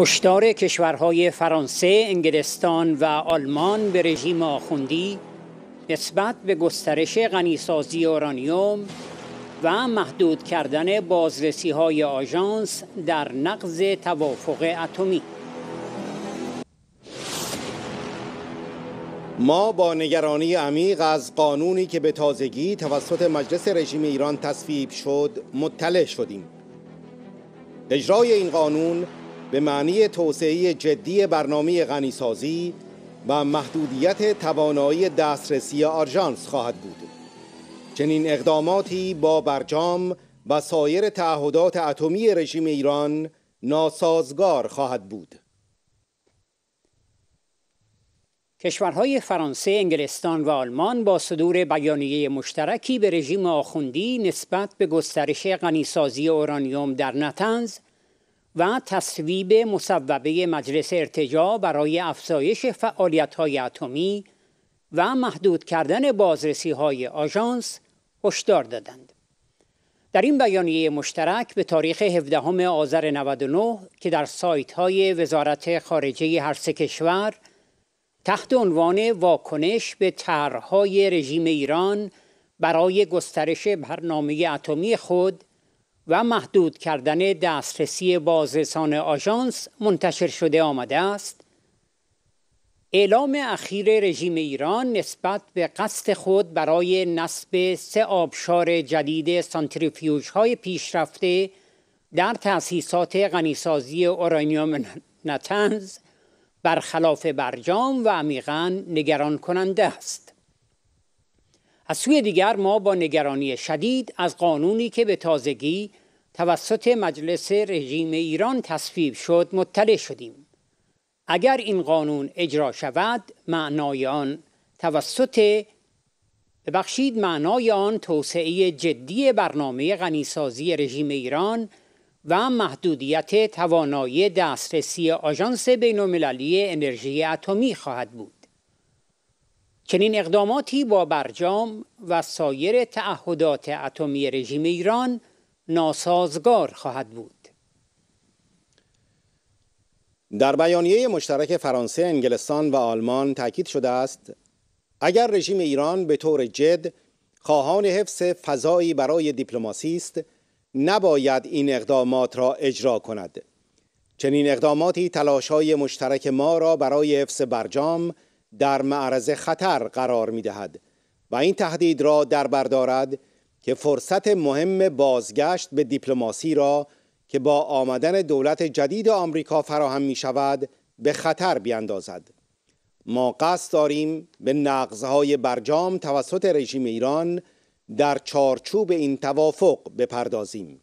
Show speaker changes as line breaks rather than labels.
هشدار کشورهای فرانسه، انگلستان و آلمان به رژیم آخوندی نسبت به گسترش غنیسازی اورانیوم و محدود کردن بازرسی های آژانس در نقض توافق اتمی
ما با نگرانی عمیق از قانونی که به تازگی توسط مجلس رژیم ایران تصویب شد مطلع شدیم اجرای این قانون به معنی توسعه جدی برنامه غنیسازی و محدودیت توانایی دسترسی آرژانس خواهد بود. چنین اقداماتی با برجام و سایر تعهدات اتمی رژیم ایران ناسازگار خواهد بود.
کشورهای فرانسه، انگلستان و آلمان با صدور بیانیه مشترکی به رژیم آخوندی نسبت به گسترش غنیسازی اورانیوم در نتنز و تصویب مصوبه مجلس ارتجاع برای افزایش های اتمی و محدود کردن بازرسی های آژانس هشدار دادند. در این بیانیه مشترک به تاریخ 17 آذر 99 که در سایت های وزارت خارجه هر سه کشور تحت عنوان واکنش به طرحهای رژیم ایران برای گسترش برنامه اتمی خود و محدود کردن دسترسی بازرسان آژانس منتشر شده آمده است اعلام اخیر رژیم ایران نسبت به قصد خود برای نصب سه آبشار جدید سانتریفیوژ های پیشرفته در تأسیسات غنیسازی اورانیوم نتنز برخلاف برجام و عمیقا نگران کننده است از سوی دیگر ما با نگرانی شدید از قانونی که به تازگی توسط مجلس رژیم ایران تصویب شد مطلع شدیم اگر این قانون اجرا شود معنای آن توسط ببخشید معنای آن توسعه جدی برنامه غنیسازی رژیم ایران و محدودیت توانایی دسترسی آژانس بین‌المللی انرژی اتمی خواهد بود چنین اقداماتی با برجام و سایر تعهدات اتمی رژیم ایران ناسازگار خواهد بود
در بیانیه مشترک فرانسه، انگلستان و آلمان تاکید شده است اگر رژیم ایران به طور جد خواهان حفظ فضایی برای دیپلماسی است نباید این اقدامات را اجرا کند چنین اقداماتی های مشترک ما را برای حفظ برجام در معرض خطر قرار می دهد و این تهدید را در بردارد که فرصت مهم بازگشت به دیپلماسی را که با آمدن دولت جدید آمریکا فراهم می شود به خطر بیاندازد. ما قصد داریم به نقضهای برجام توسط رژیم ایران در چارچوب این توافق بپردازیم.